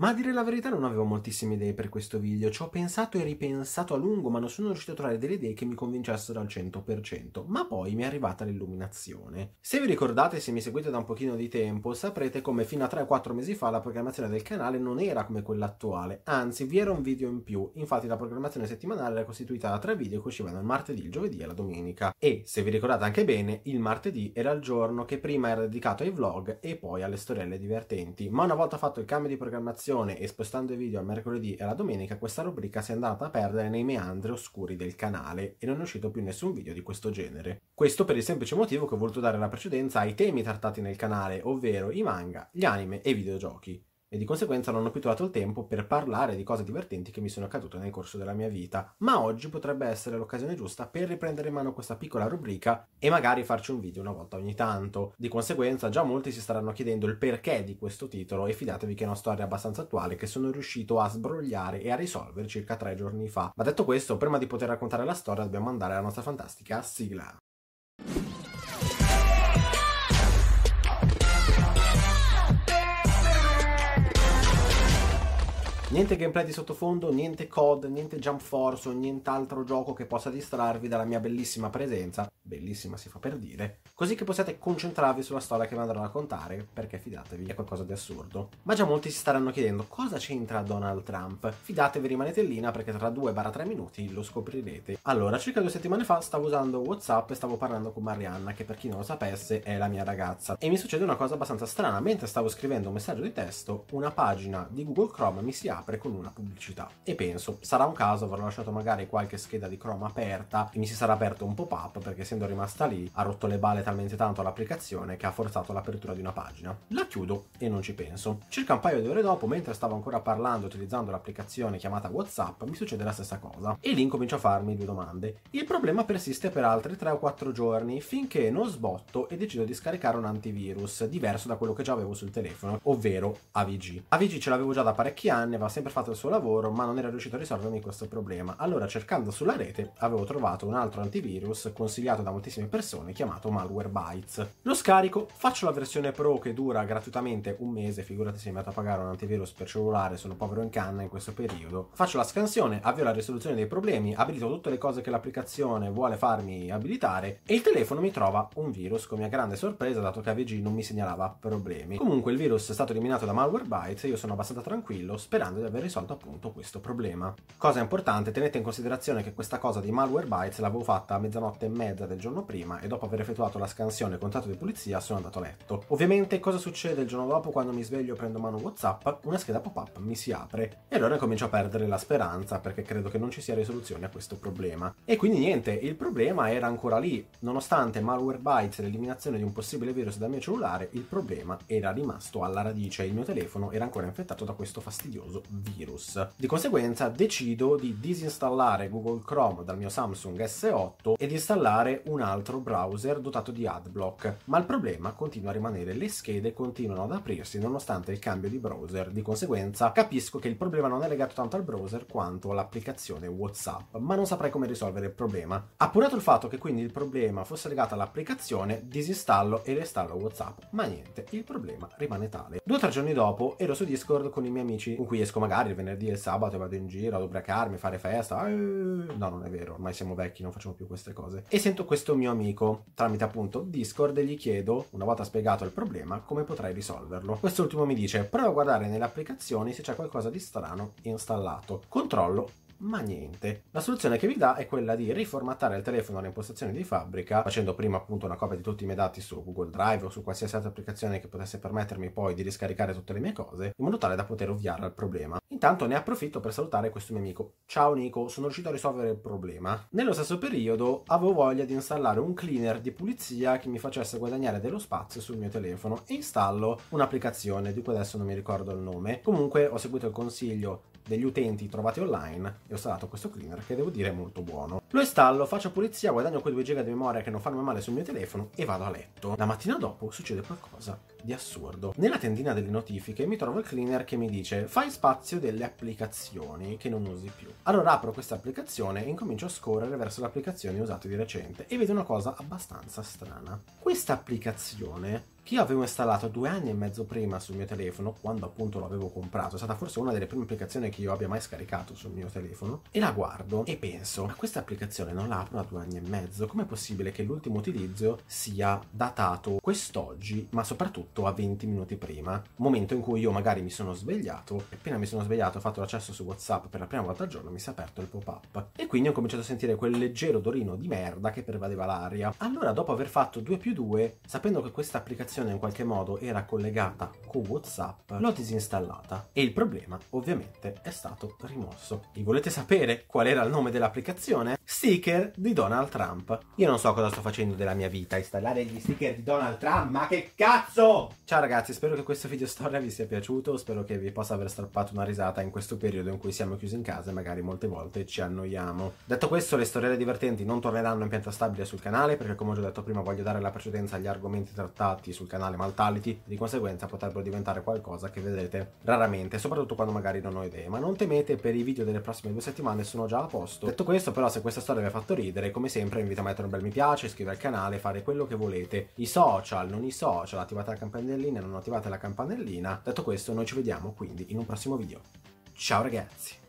Ma a dire la verità non avevo moltissime idee per questo video, ci ho pensato e ripensato a lungo ma non sono riuscito a trovare delle idee che mi convincessero al 100%, ma poi mi è arrivata l'illuminazione. Se vi ricordate, se mi seguite da un pochino di tempo, saprete come fino a 3-4 mesi fa la programmazione del canale non era come quella attuale, anzi vi era un video in più, infatti la programmazione settimanale era costituita da tre video che uscivano il martedì, il giovedì e la domenica. E se vi ricordate anche bene, il martedì era il giorno che prima era dedicato ai vlog e poi alle storielle divertenti, ma una volta fatto il cambio di programmazione registrazione e spostando i video al mercoledì e alla domenica, questa rubrica si è andata a perdere nei meandri oscuri del canale e non è uscito più nessun video di questo genere. Questo per il semplice motivo che ho voluto dare la precedenza ai temi trattati nel canale, ovvero i manga, gli anime e i videogiochi e di conseguenza non ho più trovato il tempo per parlare di cose divertenti che mi sono accadute nel corso della mia vita, ma oggi potrebbe essere l'occasione giusta per riprendere in mano questa piccola rubrica e magari farci un video una volta ogni tanto. Di conseguenza già molti si staranno chiedendo il perché di questo titolo e fidatevi che è una storia abbastanza attuale che sono riuscito a sbrogliare e a risolvere circa tre giorni fa. Ma detto questo, prima di poter raccontare la storia dobbiamo andare alla nostra fantastica sigla. Niente gameplay di sottofondo, niente COD, niente Jump Force o nient'altro gioco che possa distrarvi dalla mia bellissima presenza, bellissima si fa per dire, così che possiate concentrarvi sulla storia che vi andrò a raccontare, perché fidatevi, è qualcosa di assurdo. Ma già molti si staranno chiedendo cosa c'entra Donald Trump. Fidatevi, rimanete in linea perché tra 2-3 minuti lo scoprirete. Allora, circa due settimane fa stavo usando WhatsApp e stavo parlando con Marianna, che per chi non lo sapesse è la mia ragazza, e mi succede una cosa abbastanza strana, mentre stavo scrivendo un messaggio di testo, una pagina di Google Chrome mi si apre apre con una pubblicità. E penso, sarà un caso, avrò lasciato magari qualche scheda di Chrome aperta, e mi si sarà aperto un pop-up perché essendo rimasta lì ha rotto le balle talmente tanto l'applicazione che ha forzato l'apertura di una pagina. La chiudo e non ci penso. Circa un paio di ore dopo, mentre stavo ancora parlando utilizzando l'applicazione chiamata WhatsApp, mi succede la stessa cosa. E lì incomincio a farmi due domande. Il problema persiste per altri 3 o 4 giorni finché non sbotto e decido di scaricare un antivirus diverso da quello che già avevo sul telefono, ovvero AVG. AVG ce l'avevo già da parecchi anni, aveva sempre fatto il suo lavoro, ma non era riuscito a risolvermi questo problema. Allora, cercando sulla rete, avevo trovato un altro antivirus consigliato da moltissime persone chiamato Malwarebytes. Lo scarico, faccio la versione pro che dura gratuitamente un mese, figurati se mi metto a pagare un antivirus per cellulare, sono povero in canna in questo periodo. Faccio la scansione, avvio la risoluzione dei problemi, abilito tutte le cose che l'applicazione vuole farmi abilitare e il telefono mi trova un virus con mia grande sorpresa dato che AVG non mi segnalava problemi. Comunque il virus è stato eliminato da Malwarebytes e io sono abbastanza tranquillo sperando di aver risolto appunto questo problema. Cosa importante, tenete in considerazione che questa cosa di malware bytes l'avevo fatta a mezzanotte e mezza del giorno prima e dopo aver effettuato la scansione e il di pulizia sono andato a letto. Ovviamente cosa succede il giorno dopo quando mi sveglio e prendo mano WhatsApp? Una scheda pop-up mi si apre e allora comincio a perdere la speranza perché credo che non ci sia risoluzione a questo problema. E quindi niente, il problema era ancora lì. Nonostante malware bytes e l'eliminazione di un possibile virus dal mio cellulare, il problema era rimasto alla radice. Il mio telefono era ancora infettato da questo fastidioso virus. Di conseguenza decido di disinstallare Google Chrome dal mio Samsung S8 ed installare un altro browser dotato di AdBlock, ma il problema continua a rimanere, le schede continuano ad aprirsi nonostante il cambio di browser, di conseguenza capisco che il problema non è legato tanto al browser quanto all'applicazione WhatsApp, ma non saprei come risolvere il problema. Appurato il fatto che quindi il problema fosse legato all'applicazione, disinstallo e restallo WhatsApp, ma niente, il problema rimane tale. Due o tre giorni dopo ero su Discord con i miei amici con cui esco magari il venerdì e il sabato vado in giro ad ubriacarmi, fare festa. Eh, no, non è vero, ormai siamo vecchi, non facciamo più queste cose. E sento questo mio amico tramite appunto Discord e gli chiedo, una volta spiegato il problema, come potrei risolverlo. Quest'ultimo mi dice: prova a guardare nelle applicazioni se c'è qualcosa di strano installato. Controllo ma niente. La soluzione che vi dà è quella di riformattare il telefono alle impostazioni di fabbrica, facendo prima appunto una copia di tutti i miei dati su Google Drive o su qualsiasi altra applicazione che potesse permettermi poi di riscaricare tutte le mie cose, in modo tale da poter ovviare al problema. Intanto ne approfitto per salutare questo mio amico. Ciao Nico, sono riuscito a risolvere il problema. Nello stesso periodo avevo voglia di installare un cleaner di pulizia che mi facesse guadagnare dello spazio sul mio telefono e installo un'applicazione di cui adesso non mi ricordo il nome. Comunque ho seguito il consiglio degli utenti trovati online e ho installato questo cleaner che devo dire è molto buono. Lo installo, faccio pulizia, guadagno quei 2 GB di memoria che non fanno male sul mio telefono e vado a letto. La mattina dopo succede qualcosa di assurdo. Nella tendina delle notifiche mi trovo il cleaner che mi dice fai spazio delle applicazioni che non usi più. Allora apro questa applicazione e incomincio a scorrere verso le applicazioni usate di recente e vedo una cosa abbastanza strana. Questa applicazione che io avevo installato due anni e mezzo prima sul mio telefono, quando appunto l'avevo comprato, è stata forse una delle prime applicazioni che io abbia mai scaricato sul mio telefono, e la guardo e penso, ma questa applicazione non l'apro da due anni e mezzo, com'è possibile che l'ultimo utilizzo sia datato quest'oggi, ma soprattutto a 20 minuti prima, momento in cui io magari mi sono svegliato, appena mi sono svegliato ho fatto l'accesso su WhatsApp per la prima volta al giorno, mi si è aperto il pop-up, e quindi ho cominciato a sentire quel leggero dorino di merda che pervadeva l'aria. Allora dopo aver fatto 2 più 2, sapendo che questa applicazione applicazione in qualche modo era collegata con WhatsApp, l'ho disinstallata e il problema ovviamente è stato rimosso. Vi volete sapere qual era il nome dell'applicazione? Sticker di Donald Trump. Io non so cosa sto facendo della mia vita, installare gli sticker di Donald Trump, ma che cazzo! Ciao ragazzi, spero che questo video storia vi sia piaciuto, spero che vi possa aver strappato una risata in questo periodo in cui siamo chiusi in casa e magari molte volte ci annoiamo. Detto questo, le storielle divertenti non torneranno in pianta stabile sul canale perché come ho già detto prima voglio dare la precedenza agli argomenti trattati sul canale Maltality, di conseguenza potrebbero diventare qualcosa che vedrete raramente, soprattutto quando magari non ho idee, ma non temete per i video delle prossime due settimane sono già a posto. Detto questo però se questa storia vi ha fatto ridere, come sempre invito a mettere un bel mi piace, iscrivervi al canale, fare quello che volete, i social, non i social, attivate la campanellina, non attivate la campanellina, detto questo noi ci vediamo quindi in un prossimo video. Ciao ragazzi!